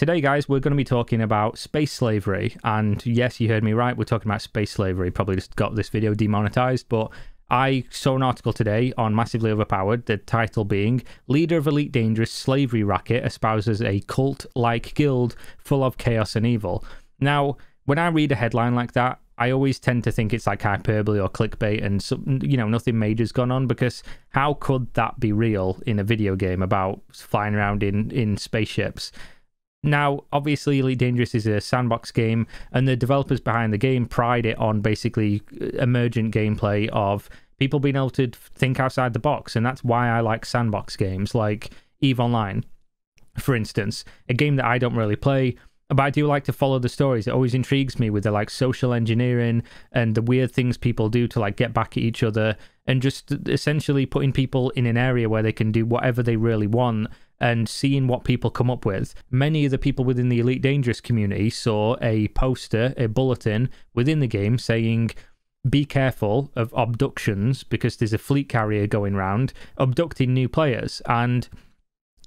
Today, guys, we're going to be talking about space slavery. And yes, you heard me right. We're talking about space slavery. Probably just got this video demonetized, but I saw an article today on Massively Overpowered, the title being Leader of Elite Dangerous Slavery Racket espouses a cult like guild full of chaos and evil. Now, when I read a headline like that, I always tend to think it's like hyperbole or clickbait and you know nothing major's gone on because how could that be real in a video game about flying around in in spaceships? Now, obviously, Elite Dangerous is a sandbox game, and the developers behind the game pride it on basically uh, emergent gameplay of people being able to think outside the box, and that's why I like sandbox games like Eve Online, for instance, a game that I don't really play. But I do like to follow the stories. It always intrigues me with the like social engineering and the weird things people do to like get back at each other and just uh, essentially putting people in an area where they can do whatever they really want and seeing what people come up with. Many of the people within the Elite Dangerous community saw a poster, a bulletin within the game saying, be careful of abductions because there's a fleet carrier going round abducting new players. And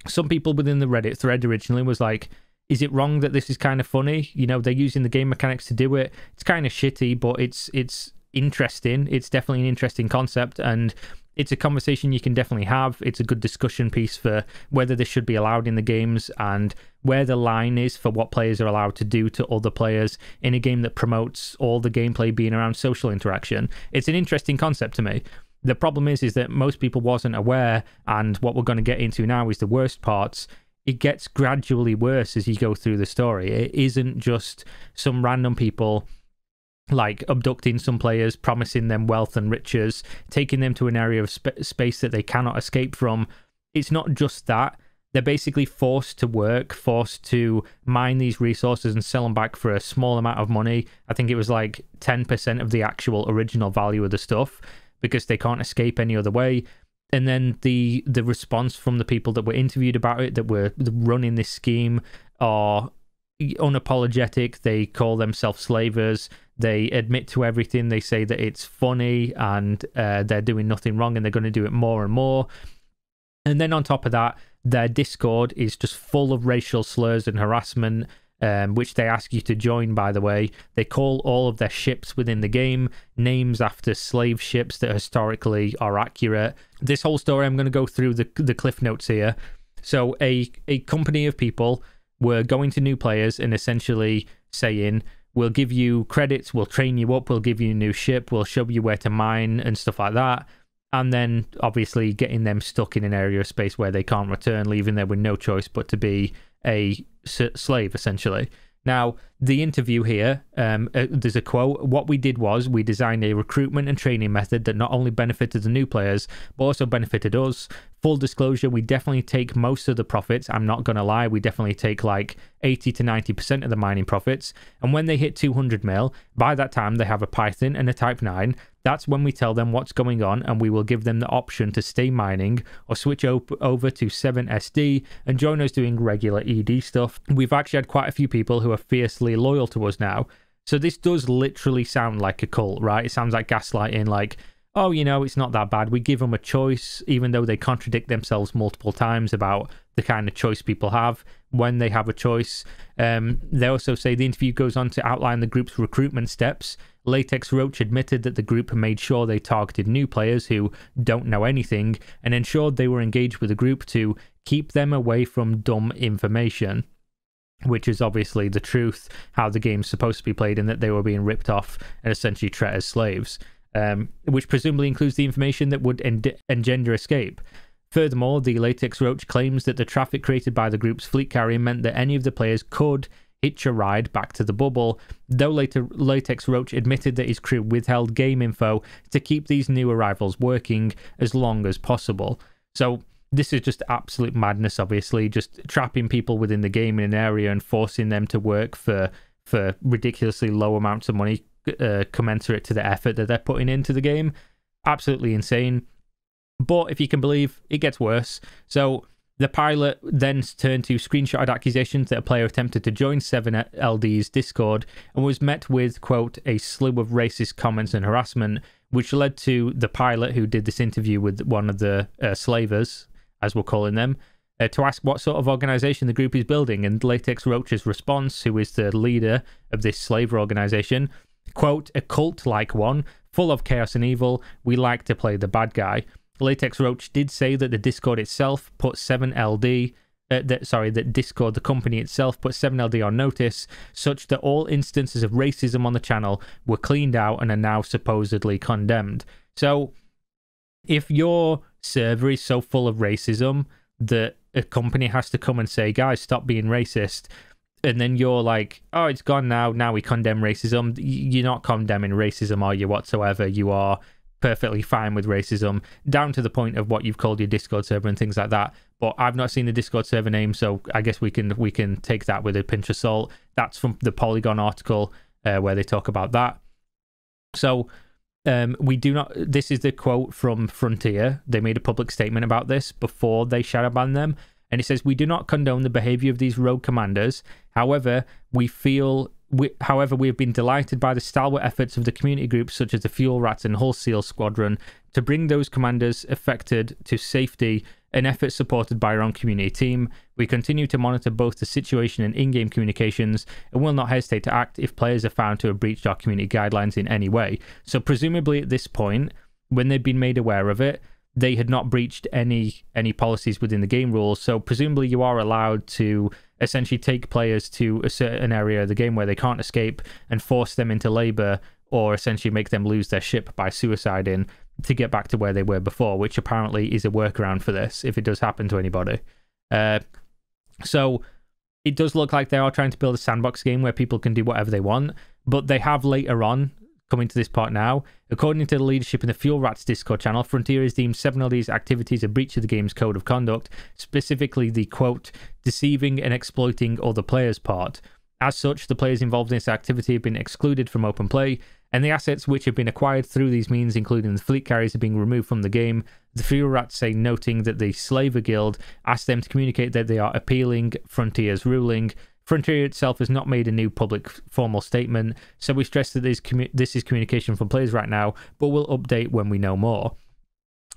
some people within the Reddit thread originally was like, is it wrong that this is kind of funny? You know, they're using the game mechanics to do it. It's kind of shitty, but it's it's interesting. It's definitely an interesting concept and it's a conversation you can definitely have. It's a good discussion piece for whether this should be allowed in the games and where the line is for what players are allowed to do to other players in a game that promotes all the gameplay being around social interaction. It's an interesting concept to me. The problem is is that most people wasn't aware and what we're going to get into now is the worst parts. It gets gradually worse as you go through the story. It isn't just some random people like abducting some players, promising them wealth and riches, taking them to an area of sp space that they cannot escape from. It's not just that. They're basically forced to work, forced to mine these resources and sell them back for a small amount of money. I think it was like 10% of the actual original value of the stuff because they can't escape any other way. And then the the response from the people that were interviewed about it, that were running this scheme, are unapologetic. They call themselves slavers. They admit to everything. They say that it's funny and uh, they're doing nothing wrong and they're going to do it more and more. And then on top of that, their Discord is just full of racial slurs and harassment, um, which they ask you to join, by the way. They call all of their ships within the game names after slave ships that historically are accurate. This whole story, I'm going to go through the, the cliff notes here. So, a, a company of people were going to new players and essentially saying, we'll give you credits, we'll train you up, we'll give you a new ship, we'll show you where to mine and stuff like that. And then obviously getting them stuck in an area of space where they can't return, leaving them with no choice but to be a slave, essentially. Now, the interview here, um, uh, there's a quote. What we did was we designed a recruitment and training method that not only benefited the new players, but also benefited us. Full disclosure, we definitely take most of the profits. I'm not going to lie. We definitely take like 80 to 90% of the mining profits. And when they hit 200 mil, by that time, they have a Python and a Type 9. That's when we tell them what's going on and we will give them the option to stay mining or switch over to 7SD and join us doing regular ED stuff. We've actually had quite a few people who are fiercely loyal to us now. So this does literally sound like a cult, right? It sounds like gaslighting, like, oh, you know, it's not that bad. We give them a choice, even though they contradict themselves multiple times about the kind of choice people have when they have a choice. Um, they also say the interview goes on to outline the group's recruitment steps. Latex Roach admitted that the group made sure they targeted new players who don't know anything and ensured they were engaged with the group to keep them away from dumb information. Which is obviously the truth, how the game's supposed to be played, and that they were being ripped off and essentially treated as slaves, um, which presumably includes the information that would engender escape. Furthermore, the Latex Roach claims that the traffic created by the group's fleet carrier meant that any of the players could hitch a ride back to the bubble, though later Latex Roach admitted that his crew withheld game info to keep these new arrivals working as long as possible. So this is just absolute madness, obviously, just trapping people within the game in an area and forcing them to work for for ridiculously low amounts of money uh, commensurate to the effort that they're putting into the game. Absolutely insane. But if you can believe, it gets worse. So the pilot then turned to screenshotted accusations that a player attempted to join 7LD's uh, Discord and was met with, quote, a slew of racist comments and harassment, which led to the pilot who did this interview with one of the uh, slavers, as we're calling them, uh, to ask what sort of organization the group is building. And Latex Roach's response, who is the leader of this slaver organization, quote, a cult like one, full of chaos and evil. We like to play the bad guy. Latex Roach did say that the Discord itself put 7LD, uh, that, sorry, that Discord, the company itself, put 7LD on notice, such that all instances of racism on the channel were cleaned out and are now supposedly condemned. So, if your server is so full of racism that a company has to come and say, guys, stop being racist, and then you're like, oh, it's gone now. Now we condemn racism. You're not condemning racism, are you, whatsoever? You are perfectly fine with racism, down to the point of what you've called your Discord server and things like that. But I've not seen the Discord server name, so I guess we can we can take that with a pinch of salt. That's from the Polygon article uh, where they talk about that. So um, we do not. This is the quote from Frontier. They made a public statement about this before they shadow banned them, and it says we do not condone the behavior of these rogue commanders. However, we feel we, however, we have been delighted by the stalwart efforts of the community groups such as the Fuel Rats and Hull Seal Squadron to bring those commanders affected to safety, an effort supported by our own community team. We continue to monitor both the situation and in game communications and will not hesitate to act if players are found to have breached our community guidelines in any way. So, presumably, at this point, when they've been made aware of it, they had not breached any any policies within the game rules. So presumably you are allowed to essentially take players to a certain area of the game where they can't escape and force them into labor or essentially make them lose their ship by suiciding to get back to where they were before, which apparently is a workaround for this if it does happen to anybody. Uh, so it does look like they are trying to build a sandbox game where people can do whatever they want, but they have later on coming to this part now. According to the leadership in the Fuel Rats Discord channel, Frontier has deemed seven of these activities a breach of the game's code of conduct, specifically the quote, deceiving and exploiting other players part. As such, the players involved in this activity have been excluded from open play, and the assets which have been acquired through these means, including the fleet carriers, are being removed from the game. The Fuel Rats say, noting that the Slaver Guild asked them to communicate that they are appealing Frontier's ruling Frontier itself has not made a new public formal statement, so we stress that this, this is communication from players right now, but we'll update when we know more.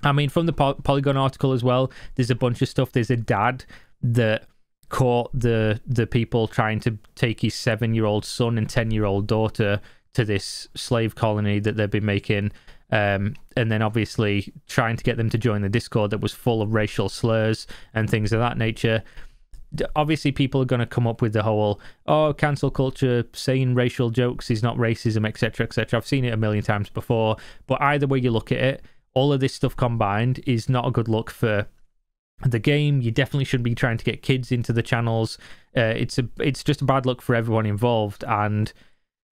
I mean, from the Poly Polygon article as well, there's a bunch of stuff. There's a dad that caught the the people trying to take his seven year old son and ten year old daughter to this slave colony that they've been making, um, and then obviously trying to get them to join the Discord that was full of racial slurs and things of that nature obviously people are going to come up with the whole oh cancel culture saying racial jokes is not racism etc etc i've seen it a million times before but either way you look at it all of this stuff combined is not a good look for the game you definitely shouldn't be trying to get kids into the channels uh, it's a it's just a bad look for everyone involved and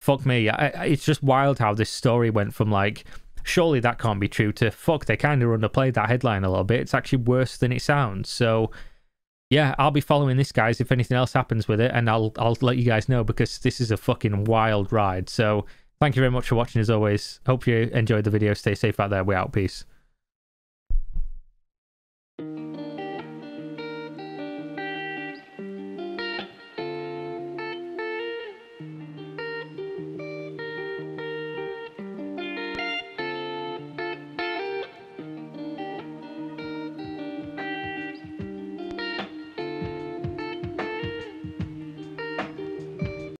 fuck me I, it's just wild how this story went from like surely that can't be true to fuck they kind of underplayed that headline a little bit it's actually worse than it sounds so yeah, I'll be following this, guys. If anything else happens with it, and I'll I'll let you guys know because this is a fucking wild ride. So thank you very much for watching as always. Hope you enjoyed the video. Stay safe out there. We out. Peace.